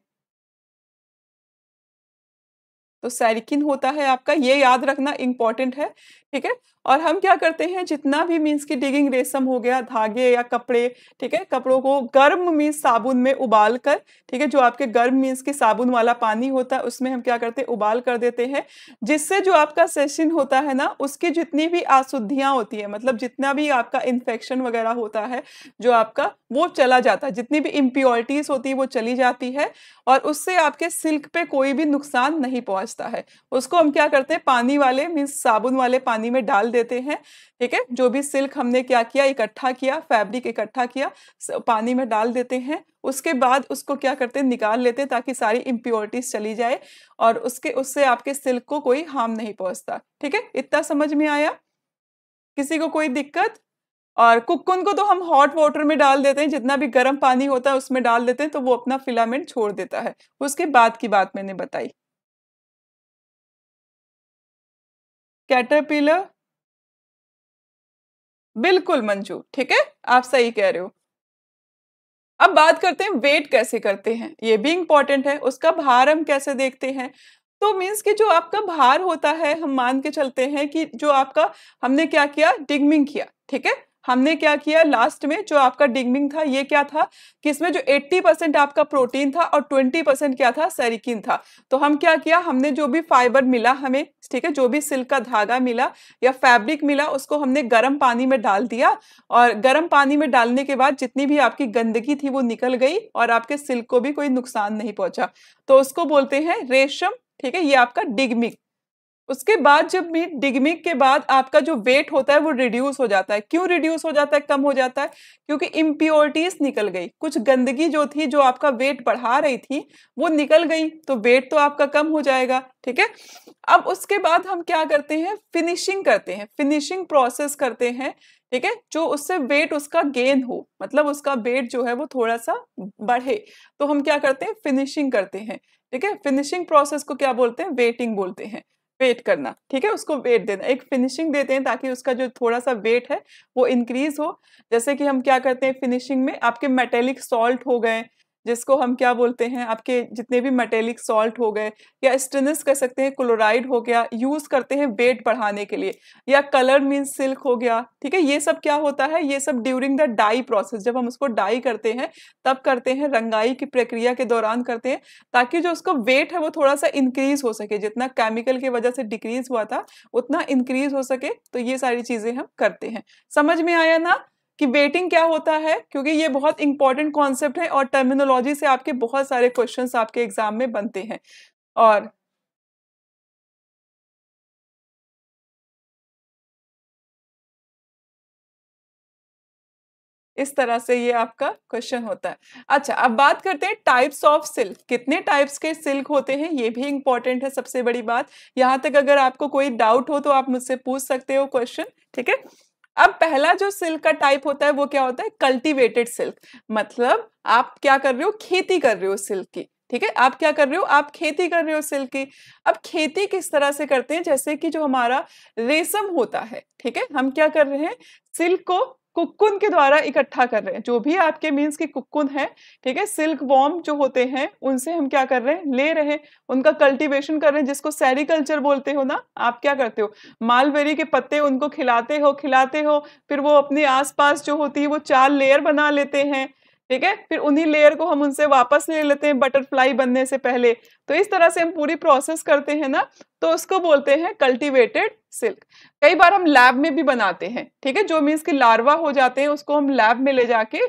तो सैरिकिन होता है आपका ये याद रखना इंपॉर्टेंट है ठीक है और हम क्या करते हैं जितना भी मीन्स की डिगिंग रेशम हो गया धागे या कपड़े ठीक है कपड़ों को गर्म मीन्स साबुन में उबाल कर ठीक है जो आपके गर्म मीन्स की साबुन वाला पानी होता है उसमें हम क्या करते हैं उबाल कर देते हैं जिससे जो आपका सेशन होता है ना उसकी जितनी भी आशुद्धियाँ होती है मतलब जितना भी आपका इन्फेक्शन वगैरह होता है जो आपका वो चला जाता है जितनी भी इम्प्योरिटीज़ होती है वो चली जाती है और उससे आपके सिल्क पे कोई भी नुकसान नहीं पहुंचता है उसको हम क्या करते हैं पानी वाले मीन्स साबुन वाले पानी में डाल देते हैं ठीक है जो भी सिल्क हमने क्या किया इकट्ठा किया फैब्रिक इकट्ठा किया पानी में डाल देते हैं उसके बाद उसको क्या करते हैं निकाल लेते हैं ताकि सारी इम्प्योरिटीज चली जाए और उसके उससे आपके सिल्क को कोई हार्म नहीं पहुंचता ठीक है इतना समझ में आया किसी को कोई दिक्कत और कुकुन को तो हम हॉट वाटर में डाल देते हैं जितना भी गर्म पानी होता है उसमें डाल देते हैं तो वो अपना फिलामेंट छोड़ देता है उसके बाद की बात मैंने बताई कैटरपिलर बिल्कुल मंजू ठीक है आप सही कह रहे हो अब बात करते हैं वेट कैसे करते हैं ये भी इंपॉर्टेंट है उसका भार हम कैसे देखते हैं तो मीन्स कि जो आपका भार होता है हम मान के चलते हैं कि जो आपका हमने क्या किया डिगमिंग किया ठीक है हमने क्या किया लास्ट में जो आपका डिंगमिंग था ये क्या था कि इसमें जो 80 परसेंट आपका प्रोटीन था और 20 परसेंट क्या था सेरिकिन था तो हम क्या किया हमने जो भी फाइबर मिला हमें ठीक है जो भी सिल्क का धागा मिला या फैब्रिक मिला उसको हमने गर्म पानी में डाल दिया और गर्म पानी में डालने के बाद जितनी भी आपकी गंदगी थी वो निकल गई और आपके सिल्क को भी कोई नुकसान नहीं पहुंचा तो उसको बोलते हैं रेशम ठीक है ये आपका डिगमिंग उसके बाद जब मीट डिगमिग के बाद आपका जो वेट होता है वो रिड्यूस हो जाता है क्यों रिड्यूस हो जाता है कम हो जाता है क्योंकि इम्प्योरिटीज निकल गई कुछ गंदगी जो थी जो आपका वेट बढ़ा रही थी वो निकल गई तो वेट तो आपका कम हो जाएगा ठीक है अब उसके बाद हम क्या करते हैं फिनिशिंग करते हैं फिनिशिंग प्रोसेस करते हैं ठीक है जो उससे वेट उसका गेन हो मतलब उसका वेट जो है वो थोड़ा सा बढ़े तो हम क्या करते हैं फिनिशिंग करते हैं ठीक है फिनिशिंग प्रोसेस को क्या बोलते हैं वेटिंग बोलते हैं वेट करना ठीक है उसको वेट देना एक फिनिशिंग देते हैं ताकि उसका जो थोड़ा सा वेट है वो इंक्रीज हो जैसे कि हम क्या करते हैं फिनिशिंग में आपके मेटेलिक सॉल्ट हो गए जिसको हम क्या बोलते हैं आपके जितने भी मेटेलिक सॉल्ट हो गए या स्टेनस कह सकते हैं क्लोराइड हो गया यूज़ करते हैं वेट बढ़ाने के लिए या कलर मीन सिल्क हो गया ठीक है ये सब क्या होता है ये सब ड्यूरिंग द डाई प्रोसेस जब हम उसको डाई करते हैं तब करते हैं रंगाई की प्रक्रिया के दौरान करते हैं ताकि जो उसको वेट है वो थोड़ा सा इंक्रीज हो सके जितना केमिकल की वजह से डिक्रीज हुआ था उतना इंक्रीज हो सके तो ये सारी चीज़ें हम करते हैं समझ में आया ना कि वेटिंग क्या होता है क्योंकि ये बहुत इंपॉर्टेंट कॉन्सेप्ट है और टर्मिनोलॉजी से आपके बहुत सारे क्वेश्चंस आपके एग्जाम में बनते हैं और इस तरह से ये आपका क्वेश्चन होता है अच्छा अब बात करते हैं टाइप्स ऑफ सिल्क कितने टाइप्स के सिल्क होते हैं ये भी इंपॉर्टेंट है सबसे बड़ी बात यहां तक अगर आपको कोई डाउट हो तो आप मुझसे पूछ सकते हो क्वेश्चन ठीक है अब पहला जो सिल्क का टाइप होता है वो क्या होता है कल्टीवेटेड सिल्क मतलब आप क्या कर रहे हो खेती कर रहे हो सिल्क की ठीक है आप क्या कर रहे हो आप खेती कर रहे हो सिल्क की अब खेती किस तरह से करते हैं जैसे कि जो हमारा रेशम होता है ठीक है हम क्या कर रहे हैं सिल्क को कुकुन के द्वारा इकट्ठा कर रहे हैं जो भी आपके मीन्स की कुकुन है ठीक है सिल्क वॉर्म जो होते हैं उनसे हम क्या कर रहे हैं ले रहे हैं उनका कल्टीवेशन कर रहे हैं जिसको सैरिकल्चर बोलते हो ना आप क्या करते हो मालवेरी के पत्ते उनको खिलाते हो खिलाते हो फिर वो अपने आसपास जो होती है वो चार लेयर बना लेते हैं ठीक है फिर उन्हीं लेयर को हम उनसे वापस ले लेते हैं बटरफ्लाई बनने से पहले तो इस तरह से हम पूरी प्रोसेस करते हैं ना तो उसको बोलते हैं कल्टीवेटेड सिल्क कई बार हम लैब में भी बनाते हैं ठीक है जो मीन्स के लार्वा हो जाते हैं उसको हम लैब में ले जाके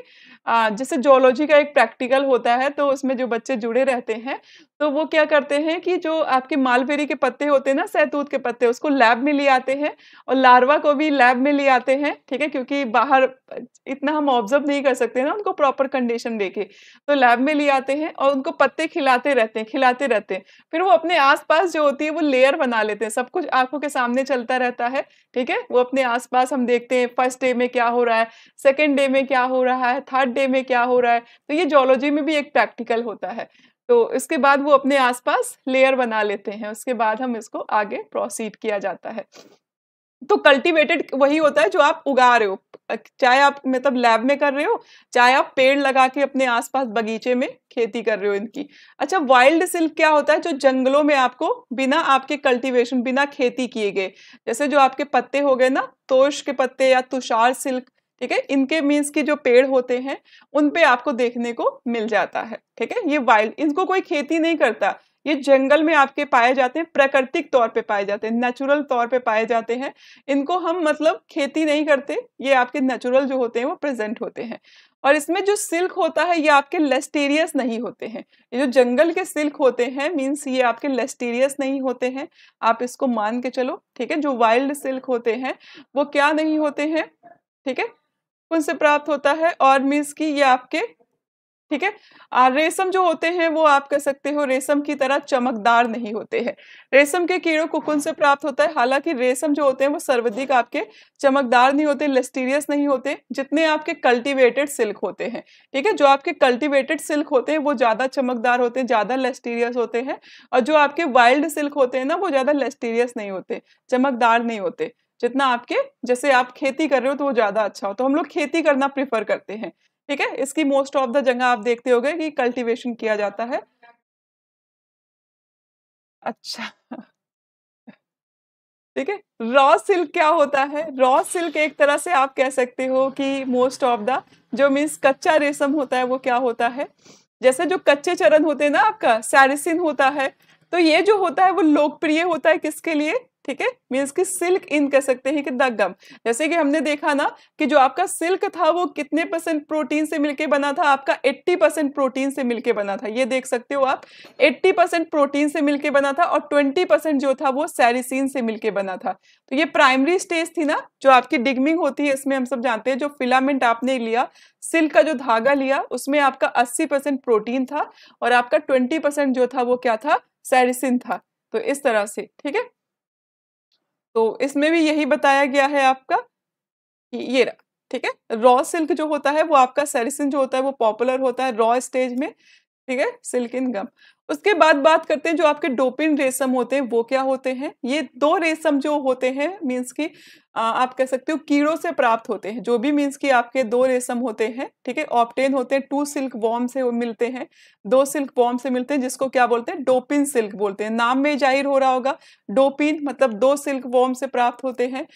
जैसे जोलॉजी का एक प्रैक्टिकल होता है तो उसमें जो बच्चे जुड़े रहते हैं तो वो क्या करते हैं कि जो आपके मालवेरी के पत्ते होते हैं ना सैतूत के पत्ते उसको लैब में ले आते हैं और लार्वा को भी लैब में ले आते हैं ठीक है क्योंकि बाहर इतना हम ऑब्जर्व नहीं कर सकते ना उनको प्रॉपर कंडीशन देखे तो लैब में ले आते हैं और उनको पत्ते खिलाते रहते हैं खिलाते रहते हैं फिर वो अपने आस जो होती है वो लेयर बना लेते हैं सब कुछ आंखों के सामने चलता रहता है ठीक है वो अपने आस हम देखते हैं फर्स्ट डे में क्या हो रहा है सेकेंड डे में क्या हो रहा है थर्ड घंटे में क्या हो रहा है तो ये जोलॉजी में भी एक प्रैक्टिकल होता है तो इसके बाद वो अपने आसपास लेयर बना लेते हैं उसके बाद हम इसको आगे प्रोसीड किया जाता है तो कल्टीवेटेड वही होता है जो आप उगा रहे हो चाहे आप मतलब लैब में कर रहे हो चाहे आप पेड़ लगा के अपने आसपास बगीचे में खेती कर रहे हो इनकी अच्छा वाइल्ड सिल्क क्या होता है जो जंगलों में आपको बिना आपके कल्टीवेशन बिना खेती किए गए जैसे जो आपके पत्ते हो गए ना तोश के पत्ते या तुषार सिल्क ठीक है इनके मीन्स के जो पेड़ होते हैं उन पे आपको देखने को मिल जाता है ठीक है ये वाइल्ड इनको कोई खेती नहीं करता ये जंगल में आपके पाए जाते हैं प्राकृतिक तौर पे पाए जाते हैं नेचुरल तौर पे पाए जाते हैं इनको हम मतलब खेती नहीं करते ये आपके नेचुरल जो होते हैं वो प्रेजेंट होते हैं और इसमें जो सिल्क होता है ये आपके लेस्टेरियस नहीं होते हैं ये जो जंगल के सिल्क होते हैं मीन्स ये आपके लेस्टेरियस नहीं होते हैं आप इसको मान के चलो ठीक है जो वाइल्ड सिल्क होते हैं वो क्या नहीं होते हैं ठीक है से प्राप्त होता है और मीन्स की ये आपके ठीक है रेशम जो होते हैं वो आप कह सकते हो रेशम की तरह चमकदार नहीं होते हैं रेशम के कीड़ों को कौन से प्राप्त होता है हालांकि रेशम जो होते हैं वो सर्वाधिक आपके चमकदार नहीं होते लेस्टीरियस नहीं होते जितने आपके कल्टीवेटेड सिल्क होते हैं ठीक है जो आपके कल्टीवेटेड सिल्क होते हैं वो ज़्यादा चमकदार होते हैं ज़्यादा लेस्टीरियस होते हैं और जो आपके वाइल्ड सिल्क होते हैं ना वो ज़्यादा लेस्टीरियस नहीं होते चमकदार नहीं होते जितना आपके जैसे आप खेती कर रहे हो तो वो ज़्यादा अच्छा हो तो हम लोग खेती करना प्रिफर करते हैं ठीक है इसकी मोस्ट ऑफ द जगह आप देखते हो कि कल्टिवेशन किया जाता है अच्छा ठीक है रॉ सिल्क क्या होता है रॉ सिल्क एक तरह से आप कह सकते हो कि मोस्ट ऑफ द जो मीन्स कच्चा रेशम होता है वो क्या होता है जैसे जो कच्चे चरण होते हैं ना आपका सैरिसिन होता है तो ये जो होता है वो लोकप्रिय होता है किसके लिए ठीक है मीन्स कि सिल्क इन कह सकते हैं कि द गम जैसे कि हमने देखा ना कि जो आपका सिल्क था वो कितने परसेंट प्रोटीन से मिलके बना था आपका 80 परसेंट प्रोटीन से मिलके बना था ये देख सकते हो आप 80 परसेंट प्रोटीन से मिलके बना था और 20 परसेंट जो था वो सैरिसिन से मिलके बना था तो ये प्राइमरी स्टेज थी ना जो आपकी डिगमिंग होती है इसमें हम सब जानते हैं जो फिलामेंट आपने लिया सिल्क का जो धागा लिया उसमें आपका अस्सी परसेंट प्रोटीन था और आपका ट्वेंटी परसेंट जो था वो क्या था सैरिसिन था तो इस तरह से ठीक है तो इसमें भी यही बताया गया है आपका ये रहा ठीक है रॉ सिल्क जो होता है वो आपका सेरिसिन जो होता है वो पॉपुलर होता है रॉ स्टेज में ठीक है सिल्क इन गम उसके बाद बात करते हैं जो आपके डोपिन रेशम होते हैं वो क्या होते हैं ये दो रेशम जो होते हैं मीन्स की आप कह सकते हो कीड़ों से प्राप्त होते हैं जो भी मीन्स की आपके दो रेशम होते हैं ठीक है ऑप्टेन होते हैं टू सिल्क वॉर्म से मिलते हैं दो सिल्क वॉर्म से मिलते हैं जिसको क्या बोलते हैं डोपिन सिल्क बोलते हैं नाम में जाहिर हो रहा होगा डोपिन मतलब दो सिल्क वॉर्म से प्राप्त होते हैं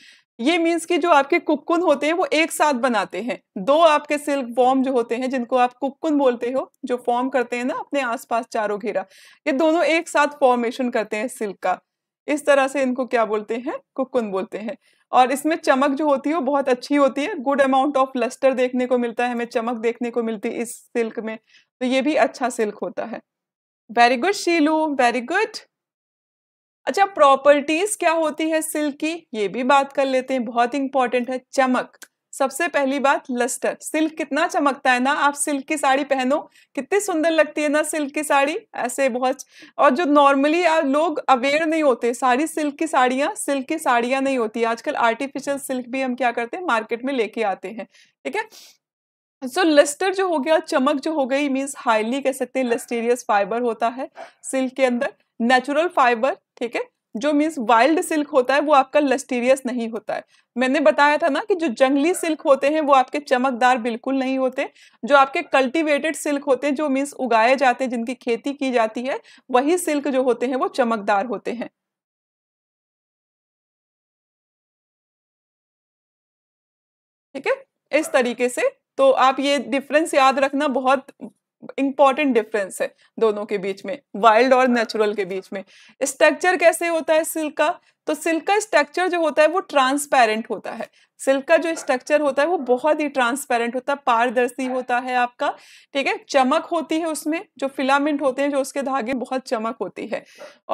ये मीन्स कि जो आपके कुक्कुन होते हैं वो एक साथ बनाते हैं दो आपके सिल्क फॉर्म जो होते हैं जिनको आप कुकुन बोलते हो जो फॉर्म करते हैं ना अपने आसपास चारों घेरा ये दोनों एक साथ फॉर्मेशन करते हैं सिल्क का इस तरह से इनको क्या बोलते हैं कुकुन बोलते हैं और इसमें चमक जो होती है वो बहुत अच्छी होती है गुड अमाउंट ऑफ लस्टर देखने को मिलता है हमें चमक देखने को मिलती है इस सिल्क में तो ये भी अच्छा सिल्क होता है very good Shilu very good अच्छा प्रॉपर्टीज क्या होती है सिल्क की ये भी बात कर लेते हैं बहुत इंपॉर्टेंट है चमक सबसे पहली बात लस्टर सिल्क कितना चमकता है ना आप सिल्क की साड़ी पहनो कितनी सुंदर लगती है ना सिल्क की साड़ी ऐसे बहुत और जो नॉर्मली लोग अवेयर नहीं होते सारी सिल्क की साड़ियाँ सिल्क की साड़ियाँ नहीं होती आजकल आर्टिफिशियल सिल्क भी हम क्या करते हैं मार्केट में लेके आते हैं ठीक है सो so, लस्टर जो हो गया चमक जो हो गई मीन्स हाईली कह सकते हैं लस्टेरियस फाइबर होता है सिल्क के अंदर नेचुरल फाइबर ठीक है जो मीन्स वाइल्ड सिल्क होता है वो आपका लस्टीरियस नहीं होता है मैंने बताया था ना कि जो जंगली सिल्क होते हैं वो आपके चमकदार बिल्कुल नहीं होते जो आपके कल्टीवेटेड सिल्क होते हैं जो मीन्स उगाए जाते हैं जिनकी खेती की जाती है वही सिल्क जो होते हैं वो चमकदार होते हैं ठीक है इस तरीके से तो आप ये डिफरेंस याद रखना बहुत इंपॉर्टेंट डिफरेंस है दोनों के बीच में वाइल्ड और नेचुरल के बीच में स्ट्रक्चर कैसे होता है सिल्क का तो सिल्क का स्ट्रक्चर जो होता है वो ट्रांसपेरेंट होता है सिल्क का जो स्ट्रक्चर होता है वो बहुत ही ट्रांसपेरेंट होता है पारदर्शी होता है आपका ठीक है चमक होती है उसमें जो फिलामेंट होते हैं जो उसके धागे बहुत चमक होती है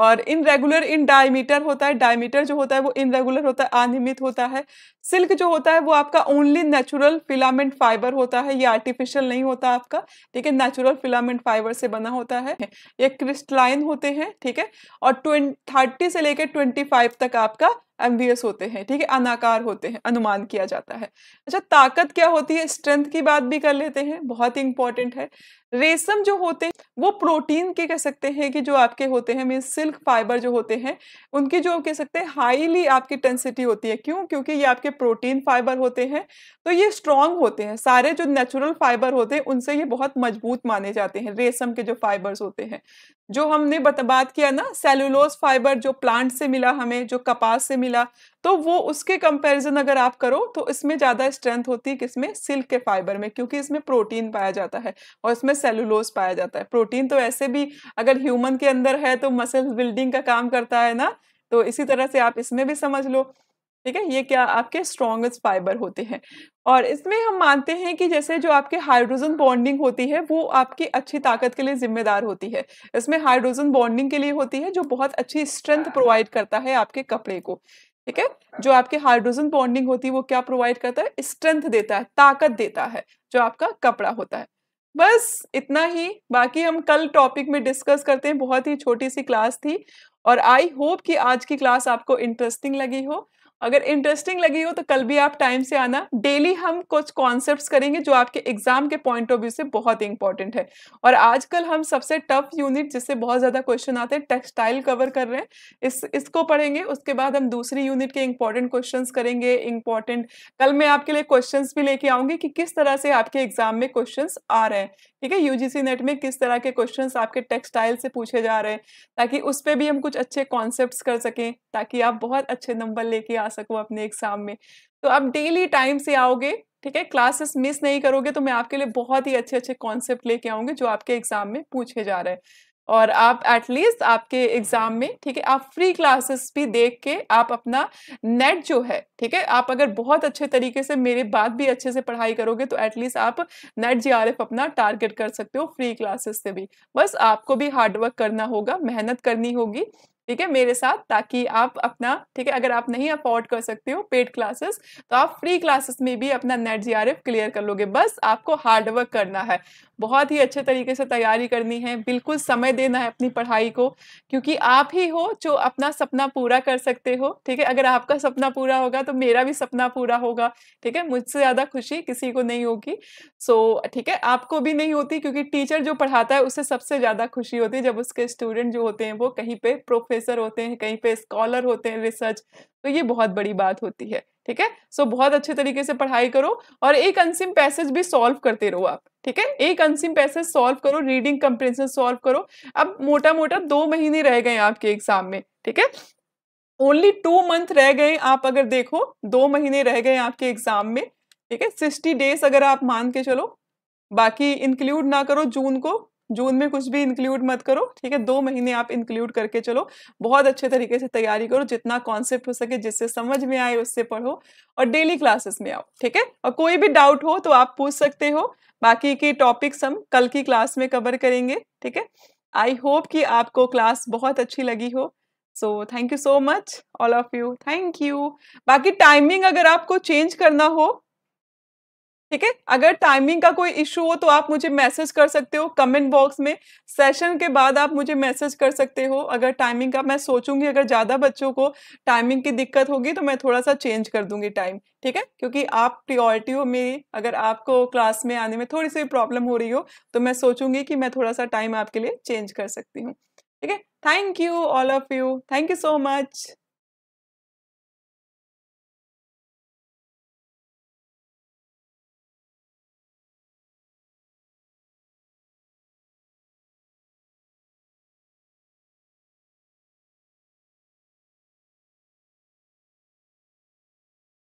और इन रेगुलर इन डायमीटर होता है डायमीटर जो होता है वो इन रेगुलर होता है अनियमित होता है सिल्क जो होता है वो आपका ओनली नेचुरल फिलामेंट फाइबर होता है ये आर्टिफिशियल नहीं होता आपका ठीक है नेचुरल फिलामेंट फाइबर से बना होता है ये क्रिस्टलाइन होते हैं ठीक है और ट्वेंटी से लेकर ट्वेंटी तक तक आपका एमबीएस होते हैं ठीक है अनाकार होते हैं अनुमान किया जाता है अच्छा ताकत क्या होती है स्ट्रेंथ की बात भी कर लेते हैं बहुत ही इंपॉर्टेंट है रेशम जो होते हैं वो प्रोटीन के कह सकते हैं कि जो आपके होते हैं मीन सिल्क फाइबर जो होते हैं उनकी जो कह सकते हैं हाईली आपकी टेंसिटी होती है क्यों क्योंकि ये आपके प्रोटीन फाइबर होते हैं तो ये स्ट्रांग होते हैं सारे जो नेचुरल फाइबर होते हैं उनसे ये बहुत मजबूत माने जाते हैं रेशम के जो फाइबर्स होते हैं जो हमने बात किया ना सेलुलोज फाइबर जो प्लांट से मिला हमें जो कपास से मिला तो वो उसके कंपैरिजन अगर आप करो तो इसमें ज़्यादा स्ट्रेंथ होती है किसमें सिल्क के फाइबर में क्योंकि इसमें प्रोटीन पाया जाता है और इसमें सेलुलोज पाया जाता है प्रोटीन तो ऐसे भी अगर ह्यूमन के अंदर है तो मसल बिल्डिंग का काम करता है ना तो इसी तरह से आप इसमें भी समझ लो ठीक है ये क्या आपके स्ट्रॉन्गेस्ट फाइबर होते हैं और इसमें हम मानते हैं कि जैसे जो आपके हाइड्रोजन बॉन्डिंग होती है वो आपकी अच्छी ताकत के लिए जिम्मेदार होती है इसमें हाइड्रोजन बॉन्डिंग के लिए होती है जो बहुत अच्छी स्ट्रेंथ प्रोवाइड करता है आपके कपड़े को ठीक है जो आपके हाइड्रोजन बॉन्डिंग होती है वो क्या प्रोवाइड करता है स्ट्रेंथ देता है ताकत देता है जो आपका कपड़ा होता है बस इतना ही बाकी हम कल टॉपिक में डिस्कस करते हैं बहुत ही छोटी सी क्लास थी और आई होप कि आज की क्लास आपको इंटरेस्टिंग लगी हो अगर इंटरेस्टिंग लगी हो तो कल भी आप टाइम से आना डेली हम कुछ कॉन्सेप्ट्स करेंगे जो आपके एग्जाम के पॉइंट ऑफ व्यू से बहुत इंपॉर्टेंट है और आजकल हम सबसे टफ यूनिट जिससे बहुत ज़्यादा क्वेश्चन आते हैं टेक्सटाइल कवर कर रहे हैं इस इसको पढ़ेंगे उसके बाद हम दूसरी यूनिट के इंपॉर्टेंट क्वेश्चन करेंगे इंपॉर्टेंट कल मैं आपके लिए क्वेश्चन भी लेके आऊँगी कि किस तरह से आपके एग्जाम में क्वेश्चन आ रहे हैं ठीक है यूजीसी नेट में किस तरह के क्वेश्चन आपके टेक्सटाइल से पूछे जा रहे हैं ताकि उस पर भी हम कुछ अच्छे कॉन्सेप्ट कर सकें ताकि आप बहुत अच्छे नंबर लेके आ आ सकूँ अपने एग्जाम में तो आप डेली टाइम से आओगे ठीक है क्लासेस मिस नहीं करोगे तो मैं आपके लिए बहुत ही अच्छे अच्छे कॉन्सेप्ट लेके आऊँगी जो आपके एग्जाम में पूछे जा रहे हैं और आप एटलीस्ट आपके एग्जाम में ठीक है आप फ्री क्लासेस भी देख के आप अपना नेट जो है ठीक है आप अगर बहुत अच्छे तरीके से मेरे बाद भी अच्छे से पढ़ाई करोगे तो एटलीस्ट आप नेट जी अपना टारगेट कर सकते हो फ्री क्लासेस से भी बस आपको भी हार्डवर्क करना होगा मेहनत करनी होगी ठीक है मेरे साथ ताकि आप अपना ठीक है अगर आप नहीं अफोर्ड कर सकते हो पेड क्लासेस तो आप फ्री क्लासेस में भी अपना नेट जी क्लियर कर लोगे बस आपको हार्डवर्क करना है बहुत ही अच्छे तरीके से तैयारी करनी है बिल्कुल समय देना है अपनी पढ़ाई को क्योंकि आप ही हो जो अपना सपना पूरा कर सकते हो ठीक है अगर आपका सपना पूरा होगा तो मेरा भी सपना पूरा होगा ठीक है मुझसे ज़्यादा खुशी किसी को नहीं होगी सो ठीक है आपको भी नहीं होती क्योंकि टीचर जो पढ़ाता है उसे सबसे ज़्यादा खुशी होती है जब उसके स्टूडेंट जो होते हैं वो कहीं पर प्रोफेसर प्रोफेसर होते हैं कहीं पे स्कॉलर होते हैं रिसर्च तो ये बहुत बड़ी बात होती है ठीक है सो बहुत अच्छे तरीके से पढ़ाई करो और एक अंसिम पैसेज भी सॉल्व करते रहो आप ठीक है एक अंसिम पैसेज सॉल्व करो रीडिंग कंप्रेंसन सॉल्व करो अब मोटा मोटा दो महीने रह गए आपके एग्जाम में ठीक है ओनली टू मंथ रह गए आप अगर देखो दो महीने रह गए आपके एग्जाम में ठीक है सिक्सटी डेज अगर आप मान के चलो बाकी इंक्लूड ना करो जून को जून में कुछ भी इंक्लूड मत करो ठीक है दो महीने आप इंक्लूड करके चलो बहुत अच्छे तरीके से तैयारी करो जितना कॉन्सेप्ट हो सके जिससे समझ में आए उससे पढ़ो और डेली क्लासेस में आओ ठीक है और कोई भी डाउट हो तो आप पूछ सकते हो बाकी के टॉपिक्स हम कल की क्लास में कवर करेंगे ठीक है आई होप कि आपको क्लास बहुत अच्छी लगी हो so thank you so much all of you thank you बाकी टाइमिंग अगर आपको चेंज करना हो ठीक है अगर टाइमिंग का कोई इशू हो तो आप मुझे मैसेज कर सकते हो कमेंट बॉक्स में सेशन के बाद आप मुझे मैसेज कर सकते हो अगर टाइमिंग का मैं सोचूंगी अगर ज़्यादा बच्चों को टाइमिंग की दिक्कत होगी तो मैं थोड़ा सा चेंज कर दूंगी टाइम ठीक है क्योंकि आप प्रियोरिटी हो मेरी अगर आपको क्लास में आने में थोड़ी सी प्रॉब्लम हो रही हो तो मैं सोचूंगी कि मैं थोड़ा सा टाइम आपके लिए चेंज कर सकती हूँ ठीक है thank you all of you thank you so much